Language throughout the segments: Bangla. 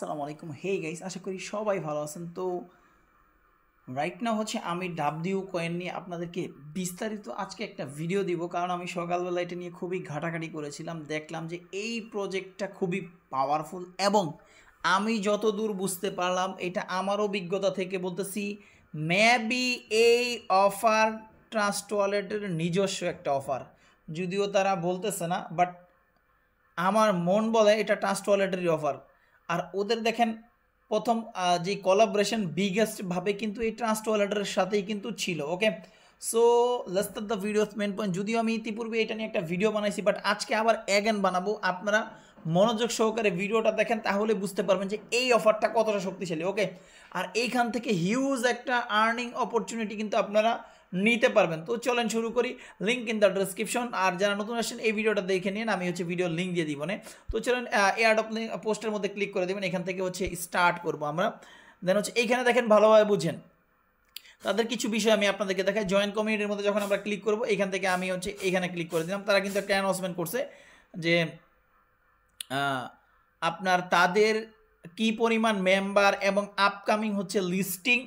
আসসালামু আলাইকুম হে গাইস আশা করি সবাই ভালো আছেন তো রাইট না হচ্ছে আমি ডাব্লিউ কয়েন নিয়ে আপনাদেরকে বিস্তারিত আজকে একটা ভিডিও দিব কারণ আমি সকালবেলা এটা নিয়ে খুবই ঘাটাঘাটি করেছিলাম দেখলাম যে এই প্রজেক্টটা খুবই পাওয়ারফুল এবং আমি যতদূর বুঝতে পারলাম এটা আমার অভিজ্ঞতা থেকে বলতেছি মেবি এই অফার ট্রাস্ট ওয়ালেটের নিজস্ব একটা অফার যদিও তারা বলতেছে না বাট আমার মন বলে এটা ট্রাস্ট ওয়ালেটেরই অফার আর ওদের দেখেন প্রথম যে কলাবরেশন বিগেস্টভাবে কিন্তু এই ট্রাস্ট ওয়ালেটের সাথেই কিন্তু ছিল okay so last of the videos main point যদিও আমি ইতিপূর্বে এটা নিয়ে একটা ভিডিও বানাইছি বাট আজকে আবার অ্যাগেন বানাবো আপনারা মনোযোগ সহকারে ভিডিওটা দেখেন তাহলে বুঝতে পারবেন যে এই অফারটা কতটা শক্তিশালী ওকে আর এইখান থেকে হিউজ একটা আর্নিং অপরচুনিটি কিন্তু আপনারা নিতে পারবেন তো চলেন শুরু করি লিঙ্ক ইন দ্য ডিসক্রিপশন আর যারা নতুন আসছেন এই ভিডিওটা দেখে নিন আমি হচ্ছে ভিডিও লিঙ্ক দিয়ে দিব তো চলেন এয়ারডপ পোস্টের মধ্যে ক্লিক করে দেবেন এখান থেকে হচ্ছে স্টার্ট করব আমরা দেন হচ্ছে এইখানে দেখেন ভালোভাবে বুঝেন তাদের কিছু বিষয় আমি আপনাদেরকে দেখাই জয়েন্ট কমিউনিটির মধ্যে যখন আমরা ক্লিক করব এখান থেকে আমি হচ্ছে এখানে ক্লিক করে দিলাম তারা কিন্তু একটা অ্যানাউন্সমেন্ট করছে যে আপনার তাদের কি পরিমাণ মেম্বার এবং আপকামিং হচ্ছে লিস্টিং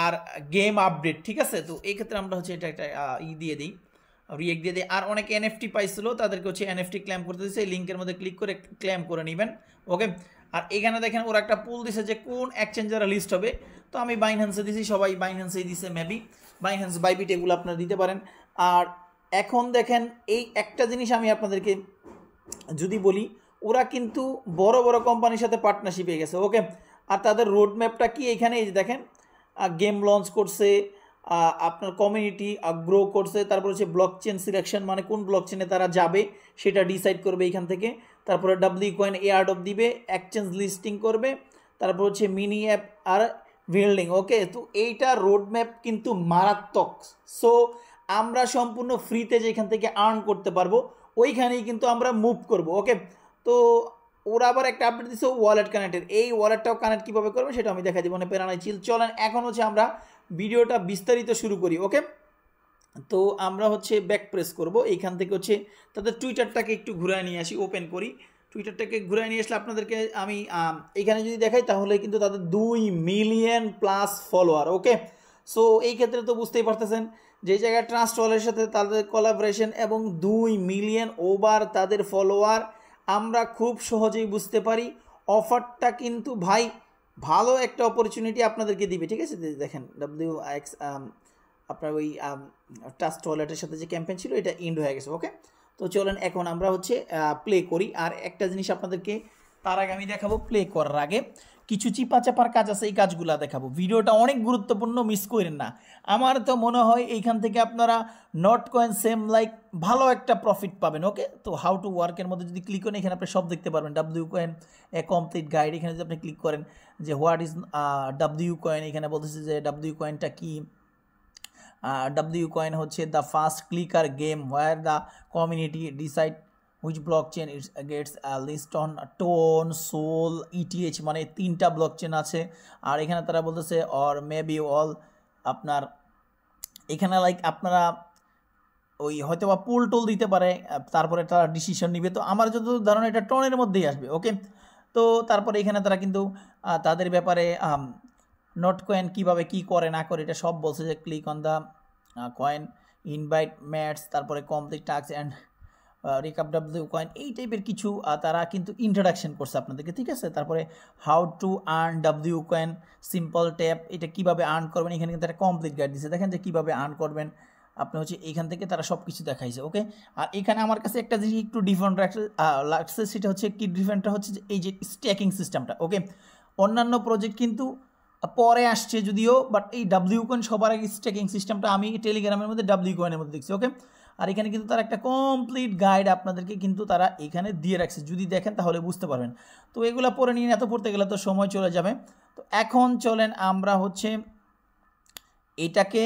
আর গেম আপডেট ঠিক আছে তো এক্ষেত্রে আমরা হচ্ছে এটা একটা ই দিয়ে দিই রিয়েক্ট দিয়ে দিই আর অনেকে এনএফটি পাইছিল তাদেরকে হচ্ছে এনএফটি ক্ল্যাম করতে দিচ্ছে লিঙ্কের মধ্যে ক্লিক করে ক্ল্যাম করে নেবেন ওকে আর এখানে দেখেন ওরা একটা পুল দিছে যে কোন এক্সচেঞ্জারে লিস্ট হবে তো আমি বাইনহ্যান্সে দিছি সবাই বাইনহ্যান্সেই দিছে মেবি বাইনহ্যান্স বাইবিট এগুলো আপনারা দিতে পারেন আর এখন দেখেন এই একটা জিনিস আমি আপনাদেরকে যদি বলি ওরা কিন্তু বড় বড় কোম্পানির সাথে পার্টনারশিপে গেছে ওকে আর তাদের রোড ম্যাপটা কি এইখানে এই যে দেখেন গেম লঞ্চ করছে আপনার কমিউনিটি গ্রো করছে তারপর হচ্ছে ব্লক চেন সিলেকশন মানে কোন ব্লক চেনে তারা যাবে সেটা ডিসাইড করবে এখান থেকে তারপরে ডাব্লিউ কয়েন এয়ার ডব দিবে এক্সচেঞ্জ লিস্টিং করবে তারপর হচ্ছে মিনি অ্যাপ আর বিল্ডিং ওকে তো এইটা রোডম্যাপ কিন্তু মারাত্মক সো আমরা সম্পূর্ণ ফ্রিতে যেখান থেকে আর্ন করতে পারবো ওইখানেই কিন্তু আমরা মুভ করব ওকে তো ওরা আবার একটা আপডেট দিচ্ছে ওয়ালেট কানেক্টের এই ওয়ালেটটাও কানেক্ট কীভাবে করবে সেটা আমি দেখা দিব মানে পেরানাই চিল চলেন এখন হচ্ছে আমরা ভিডিওটা বিস্তারিত শুরু করি ওকে তো আমরা হচ্ছে ব্যাক প্রেস করব এইখান থেকে হচ্ছে তাদের টুইটারটাকে একটু ঘুরায় নিয়ে আসি ওপেন করি টুইটারটাকে ঘুরায় নিয়ে আসলে আপনাদেরকে আমি এখানে যদি দেখাই তাহলে কিন্তু তাদের দুই million plus follower okay so এই ক্ষেত্রে তো বুঝতেই পারতেছেন যে জায়গায় ট্রান্সটলের সাথে তাদের কোলাবরেশন এবং দুই মিলিয়ন ওভার তাদের ফলোয়ার আমরা খুব সহজেই বুঝতে পারি অফারটা কিন্তু ভাই ভালো একটা অপরচুনিটি আপনাদেরকে দিবে ঠিক আছে দেখেন ডাব্লিউ এক্স um, আপনার ওই টাস্ট um, ওয়ালেটের সাথে যে ক্যাম্পেন ছিল এটা ইন্ড হয়ে গেছে ওকে তো চলেন এখন আমরা হচ্ছে প্লে করি আর একটা জিনিস আপনাদেরকে তার আগে আমি দেখাবো প্লে করার আগে কিছু চিপা চাপার কাজ আছে এই কাজগুলো দেখাবো ভিডিওটা অনেক গুরুত্বপূর্ণ মিস করেন না আমার তো মনে হয় এইখান থেকে আপনারা নট কয়েন সেম লাইক ভালো একটা প্রফিট পাবেন ওকে তো হাউ টু ওয়ার্কের মধ্যে যদি ক্লিক করেন এখানে আপনি সব দেখতে পারবেন W coin a complete guide এখানে যদি আপনি ক্লিক করেন যে হোয়াট ইজ ডাব্লিউ কয়েন এখানে বলতেছে যে ডাব্লিউ কয়েনটা কী ডাব্লিউ কয়েন হচ্ছে the first clicker game where the community decide which blockchain it's gets list on TON SOL ETH মানে তিনটা ব্লক চেন আছে আর এখানে তারা বলতেছে অর মেবি অল আপনার এখানে লাইক আপনারা ওই হয়তো বা পোল টোল দিতে পারে তারপরে তারা ডিসিশন নিবে তো আমার যত ধারণা এটা টনের মধ্যেই আসবে ওকে তো তারপরে এখানে তারা কিন্তু তাদের ব্যাপারে নট কয়েন কীভাবে কী করে না করে এটা সব বলছে যে click on the coin invite mates তারপরে complete task and recap W coin এই টাইপের কিছু তারা কিন্তু ইন্ট্রোডাকশন করছে আপনাদেরকে ঠিক আছে তারপরে how to earn W coin simple tap এটা কিভাবে আর্ন করবেন এখানে কিন্তু একটা কমপ্লিট গাইড দিচ্ছে দেখেন যে কীভাবে আর্ন করবেন আপনি হচ্ছে এখান থেকে তারা সব কিছু দেখাইছে ওকে আর এখানে আমার কাছে একটা জিনিস একটু ডিফারেন্ট লাগছে সেটা হচ্ছে কি ডিফারেন্টটা হচ্ছে যে এই যে স্ট্যাকিং সিস্টেমটা ওকে অন্যান্য প্রজেক্ট কিন্তু পরে আসছে যদিও বাট এই ডাব্লিউ কয়েন সবার আগে স্ট্যাকিং সিস্টেমটা আমি টেলিগ্রামের মধ্যে ডাব্লিউ কয়েনের মধ্যে দেখছি ওকে আর এখানে কিন্তু তারা একটা কমপ্লিট গাইড আপনাদেরকে কিন্তু তারা এখানে দিয়ে রাখছে যদি দেখেন তাহলে বুঝতে পারবেন তো এগুলো পড়ে নিন এত পড়তে গেলে তো সময় চলে যাবে তো এখন চলেন আমরা হচ্ছে এটাকে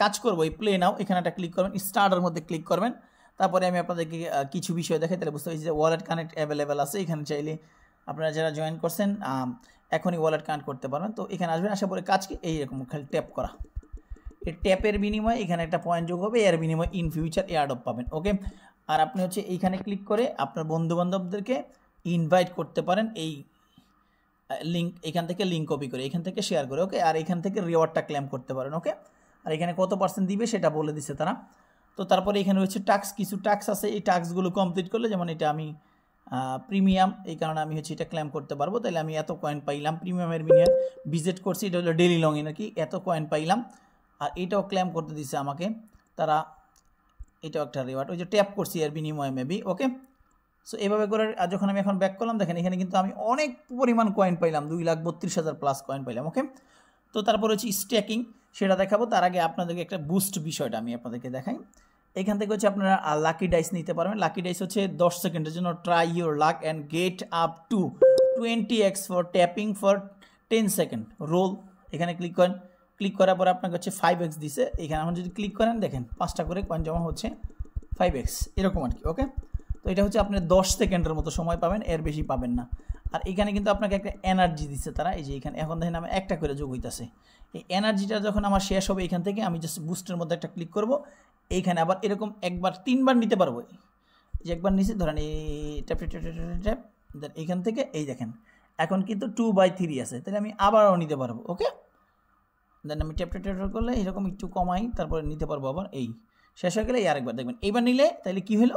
কাজ করবো এই প্লে নাও এখানে একটা ক্লিক করবেন স্টার্টের মধ্যে ক্লিক করবেন তারপরে আমি আপনাদেরকে কিছু বিষয় দেখাই তাহলে বুঝতে পারছি যে ওয়ালেট কানেক্ট অ্যাভেলেবেল আছে এখানে চাইলে আপনারা যারা জয়েন করছেন এখনই ওয়ালেট কানেক্ট করতে পারবেন তো এখানে আসবেন আসার পরে কাজকে এইরকম খালি ট্যাপ করা ট্যাপের বিনিময়ে এখানে একটা পয়েন্ট যোগ হবে এর বিনিময়ে ইন ফিউচার এয়ারডপ পাবেন ওকে আর আপনি হচ্ছে এইখানে ক্লিক করে আপনার বন্ধুবান্ধবদেরকে ইনভাইট করতে পারেন এই লিঙ্ক এখান থেকে লিঙ্ক কপি করে এখান থেকে শেয়ার করে ওকে আর এখান থেকে রিওয়ার্ডটা ক্লেম করতে পারেন ওকে আর এখানে কত পার্সেন্ট দিবে সেটা বলে দিছে তারা তো তারপরে এখানে রয়েছে টাক্স কিছু টাক্স আছে এই টাক্সগুলো কমপ্লিট করলে যেমন এটা আমি প্রিমিয়াম এই কারণে আমি হচ্ছে এটা ক্লেম করতে পারবো তাহলে আমি এত কয়েন পাইলাম প্রিমিয়ামের বিনিময়ে ভিজিট করছি এটা হলো ডেলি লং এ নাকি এত কয়েন পাইলাম আর এটাও ক্লেম করতে দিছে আমাকে তারা এটাও একটা রিওয়ার্ড ওই যে ট্যাপ করছি এর বিনিময়ে মেবি ওকে সো এভাবে করে আর যখন আমি এখন ব্যাক করলাম দেখেন এখানে কিন্তু আমি অনেক পরিমাণ কয়েন পাইলাম দুই লাখ বত্রিশ হাজার প্লাস কয়েন পাইলাম ওকে তো তারপর হচ্ছে স্ট্যাকিং সেটা দেখাবো তার আগে আপনাদেরকে একটা বুস্ট বিষয়টা আমি আপনাদেরকে দেখাই এখান থেকে হচ্ছে আপনারা লাকি ডাইস নিতে পারবেন লাকি ডাইস হচ্ছে দশ সেকেন্ডের জন্য try your luck and get up to twenty x for tapping for ten second roll এখানে ক্লিক করেন ক্লিক করার পর আপনাকে হচ্ছে ফাইভ এক্স দিছে এখানে আমরা যদি ক্লিক করেন দেখেন পাঁচটা করে কয়েন জমা হচ্ছে ফাইভ এক্স এরকম আর কি ওকে তো এটা হচ্ছে আপনি দশ সেকেন্ডের মতো সময় পাবেন এর বেশি পাবেন না আর এখানে কিন্তু আপনাকে একটা এনার্জি দিচ্ছে তারা এই যে এখানে এখন দেখেন আমার একটা করে যোগ হইতেছে এই এনার্জিটা যখন আমার শেষ হবে এখান থেকে আমি জাস্ট বুস্টের মধ্যে একটা ক্লিক করব এইখানে আবার এরকম একবার তিনবার নিতে পারবো যে একবার নিচে ধরেন এই ট্যাপ ট্যাপ দেন এখান থেকে এই দেখেন এখন কিন্তু টু বাই থ্রি আছে তাহলে আমি আবারও নিতে পারবো ওকে দেন আমি ট্যাপ ট্যাপ করলে এরকম একটু কমাই তারপরে নিতে পারবো আবার এই শেষ হয়ে গেলে এই আরেকবার দেখবেন এইবার নিলে তাহলে কি হলো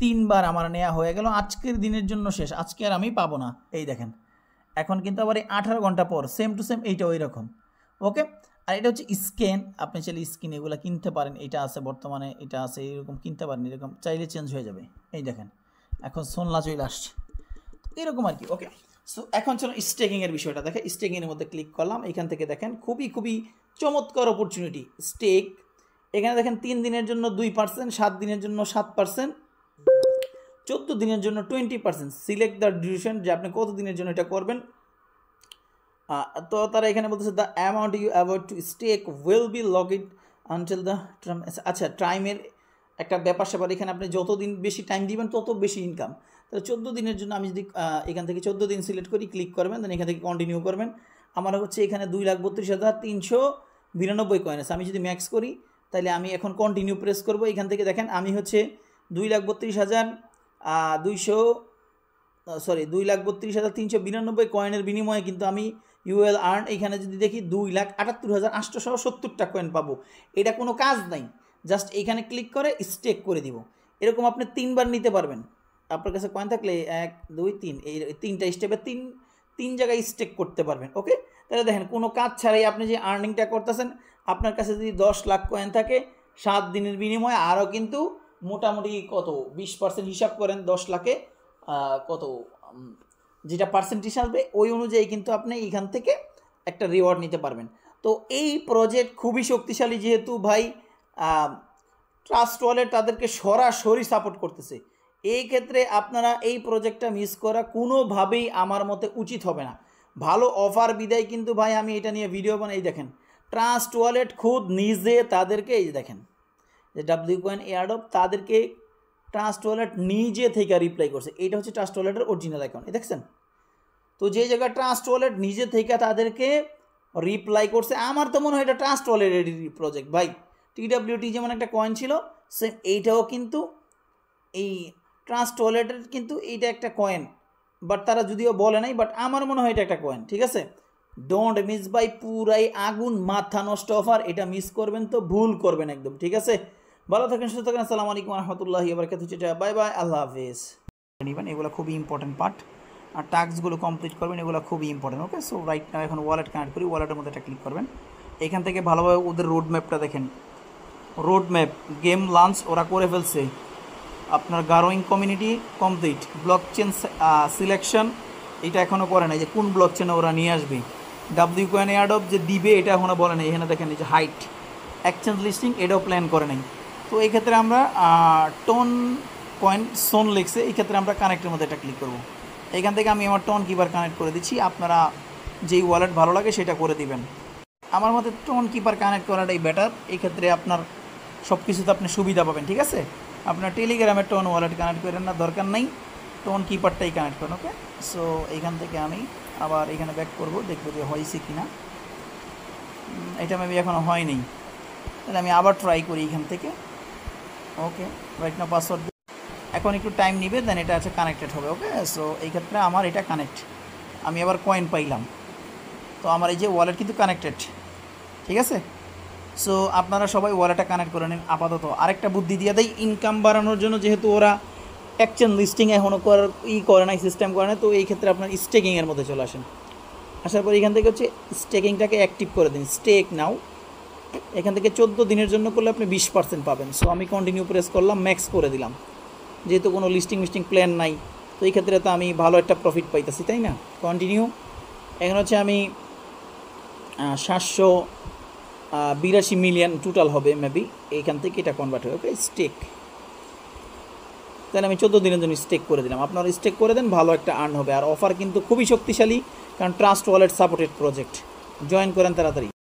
তিনবার আমার নেওয়া হয়ে গেল আজকের দিনের জন্য শেষ আজকে আর আমি পাবো না এই দেখেন এখন কিন্তু আবার এই আঠারো ঘন্টা পর সেম টু সেম এইটা ওই রকম ওকে আর এটা হচ্ছে স্ক্যান আপনি চাইলে স্কিন এগুলো কিনতে পারেন এটা আছে বর্তমানে এটা আছে এরকম কিনতে পারেন এরকম চাইলে চেঞ্জ হয়ে যাবে এই দেখেন এখন সোনলা চলে আসছে এরকম আর কি ওকে সো এখন চলো স্টেকিংয়ের বিষয়টা দেখে স্টেকিংয়ের মধ্যে ক্লিক করলাম এখান থেকে দেখেন খুবই খুবই চমৎকার অপরচুনিটি স্টেক এখানে দেখেন তিন দিনের জন্য দুই পার্সেন্ট সাত দিনের জন্য সাত পার্সেন্ট চোদ্দো দিনের জন্য twenty percent select the duration যে আপনি কত দিনের জন্য এটা করবেন তো তারা এখানে বলতেছে the amount you avoid to stake will be lock it until the term আচ্ছা টাইমের একটা ব্যাপার স্যাপার এখানে আপনি যত দিন বেশি টাইম দিবেন তত বেশি ইনকাম তাহলে চোদ্দো দিনের জন্য আমি যদি এখান থেকে চোদ্দো দিন সিলেক্ট করি ক্লিক করবেন দেন এখান থেকে কন্টিনিউ করবেন আমার হচ্ছে এখানে দুই লাখ বত্রিশ হাজার তিনশো বিরানব্বই কয়েন আছে আমি যদি ম্যাক্স করি তাহলে আমি এখন কন্টিনিউ প্রেস করব এখান থেকে দেখেন আমি হচ্ছে দুই লাখ বত্রিশ হাজার দুইশো সরি দুই লাখ বত্রিশ হাজার তিনশো বিরানব্বই কয়েনের বিনিময়ে কিন্তু আমি ইউএল আর্ন এখানে যদি দেখি দুই লাখ আটাত্তর হাজার আটশোশো সত্তরটা কয়েন পাবো এটা কোনো কাজ নাই জাস্ট এখানে ক্লিক করে স্টেক করে দিব এরকম আপনি তিনবার নিতে পারবেন আপনার কাছে কয়েন থাকলে এক দুই তিন এই তিনটা স্টেপে তিন তিন জায়গায় স্টেক করতে পারবেন ওকে তাহলে দেখেন কোনো কাজ ছাড়াই আপনি যে আর্নিংটা করতেছেন আপনার কাছে যদি দশ লাখ কয়েন থাকে সাত দিনের বিনিময়ে আরও কিন্তু মোটামুটি কত বিশ পার্সেন্ট হিসাব করেন দশ লাখে কত যেটা পার্সেন্টেজ আসবে ওই অনুযায়ী কিন্তু আপনি এখান থেকে একটা রিওয়ার্ড নিতে পারবেন তো এই প্রজেক্ট খুবই শক্তিশালী যেহেতু ভাই ট্রাস্ট ওয়ালেট তাদেরকে সরাসরি সাপোর্ট করতেছে এই ক্ষেত্রে আপনারা এই প্রজেক্টটা মিস করা কোনোভাবেই আমার মতে উচিত হবে না ভালো অফার বিদায় কিন্তু ভাই আমি এটা নিয়ে ভিডিও বানাই দেখেন ট্রান্স ওয়ালেট খুদ নিজে তাদেরকে এই দেখেন যে ডাব্লিউ কয়েন এয়ারডপ তাদেরকে ট্রান্স ওয়ালেট নিজে থেকে রিপ্লাই করছে এটা হচ্ছে ট্রাস্ট ওয়ালেটের অরিজিনাল অ্যাকাউন্ট দেখছেন তো যে জায়গায় ট্রাস্ট ওয়ালেট নিজে থেকে তাদেরকে রিপ্লাই করছে আমার তো মনে হয় এটা ট্রাস্ট ওয়ালেটের প্রজেক্ট ভাই টিডাব্লিউটি যেমন একটা কয়েন ছিল সেম এইটাও কিন্তু এই ট্রান্স টয়লেটের কিন্তু এইটা একটা কয়েন বাট তারা যদিও বলে নাই বাট আমার মনে হয় এটা একটা কয়েন ঠিক আছে ডোন্ট মিস বাই পুরাই আগুন মাথা নষ্ট অফার এটা মিস করবেন তো ভুল করবেন একদম ঠিক আছে ভালো থাকেন সুস্থ থাকেন আসসালামু আলাইকুম রহমতুল্লাহ আবরকাত বাই বাই আল্লাহ হাফিজ নিবেন এগুলো খুবই ইম্পর্টেন্ট পার্ট আর টাস্কগুলো কমপ্লিট করবেন এগুলো খুবই important okay so right now এখন ওয়ালেট কানেক্ট করি ওয়ালেটের মধ্যে একটা ক্লিক করবেন এখান থেকে ভালোভাবে ওদের রোড ম্যাপটা দেখেন রোড ম্যাপ গেম লঞ্চ ওরা করে ফেলছে আপনার growing community complete blockchain selection এটা এখনও করে নাই যে কোন ব্লক চেনে ওরা নিয়ে আসবে ডাব্লিউ কোয়েন অ্যাডপ যে দিবে এটা এখনও বলে নাই এখানে দেখেন যে হাইট এক্সচেঞ্জ লিস্টিং এটাও প্ল্যান করে নাই তো এই ক্ষেত্রে আমরা টোন কয়েন সোন লিখছে এই ক্ষেত্রে আমরা কানেক্টের মধ্যে এটা ক্লিক করব এখান থেকে আমি আমার টন কিপার কানেক্ট করে দিচ্ছি আপনারা যেই ওয়ালেট ভালো লাগে সেটা করে দিবেন আমার মতে টন কিপার কানেক্ট করাটাই বেটার এই ক্ষেত্রে আপনার সব কিছুতে আপনি সুবিধা পাবেন ঠিক আছে আপনার টেলিগ্রামের টোন ওয়ালেট কানেক্ট করেন না দরকার নেই টোন কিপারটাই কানেক্ট করেন ওকে সো এইখান থেকে আমি আবার এখানে ব্যাক করব দেখবো যে হয়েছে কি না এটা মেবি এখনও হয়নি তাহলে আমি আবার ট্রাই করি এখান থেকে ওকে রাইট না পাসওয়ার্ড এখন একটু টাইম নিবে দেন এটা আছে কানেক্টেড হবে ওকে সো এই ক্ষেত্রে আমার এটা কানেক্ট আমি আবার কয়েন পাইলাম তো আমার এই যে ওয়ালেট কিন্তু কানেক্টেড ঠিক আছে সো আপনারা সবাই ওয়ালেটে কানেক্ট করে নেন আপাতত আরেকটা বুদ্ধি দিয়ে দেয় ইনকাম বাড়ানোর জন্য যেহেতু ওরা অ্যাকচেন লিস্টিং এখনও করার ই করে নাই সিস্টেম করে না তো এই ক্ষেত্রে আপনার স্টেকিংয়ের মধ্যে চলে আসেন আসার পর এখান থেকে হচ্ছে স্টেকিংটাকে অ্যাক্টিভ করে দিন স্টেক নাও এখান থেকে চোদ্দো দিনের জন্য করলে আপনি বিশ পার্সেন্ট পাবেন সো আমি কন্টিনিউ প্রেস করলাম ম্যাক্স করে দিলাম যেহেতু কোনো লিস্টিং মিস্টিং প্ল্যান নাই তো এই ক্ষেত্রে তো আমি ভালো একটা প্রফিট পাইতেছি তাই না কন্টিনিউ এখন হচ্ছে আমি সাতশো বিরাশি মিলিয়ন টোটাল হবে মেবি এইখান থেকে এটা কনভার্ট হবে ওকে স্টেক তাহলে আমি চোদ্দো দিনের জন্য স্টেক করে দিলাম আপনারা স্টেক করে দেন ভালো একটা আর্ন হবে আর অফার কিন্তু খুবই শক্তিশালী কারণ Trust Wallet supported project join করেন তাড়াতাড়ি